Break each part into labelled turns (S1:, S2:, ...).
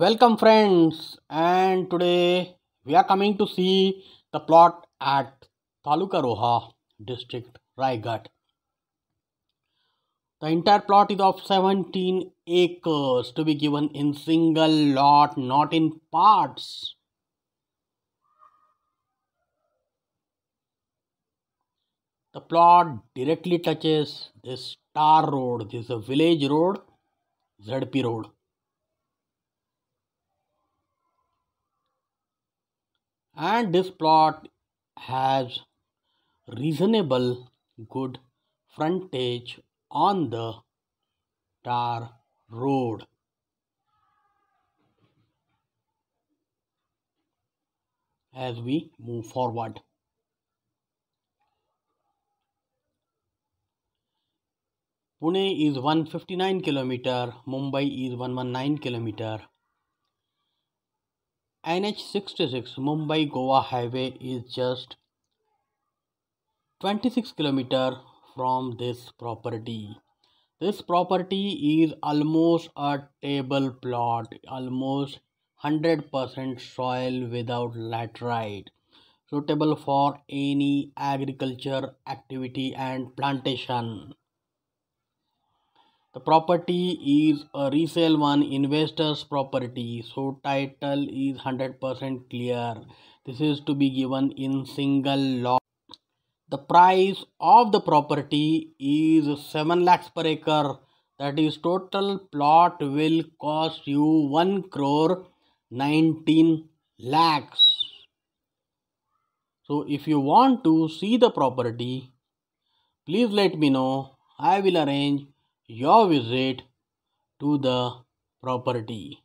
S1: Welcome friends and today we are coming to see the plot at Taluka Roha district Raigat. The entire plot is of 17 acres to be given in single lot not in parts. The plot directly touches this tar road, this is a village road, ZP road. and this plot has reasonable good frontage on the tar road. as we move forward. Pune is 159 km, Mumbai is 119 km, NH66 Mumbai Goa highway is just 26 km from this property. This property is almost a table plot, almost 100% soil without laterite suitable for any agriculture activity and plantation the property is a resale one investor's property so title is 100% clear this is to be given in single lot the price of the property is 7 lakhs per acre that is total plot will cost you 1 crore 19 lakhs so if you want to see the property please let me know i will arrange your visit to the property.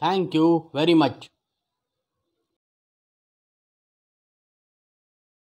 S1: Thank you very much.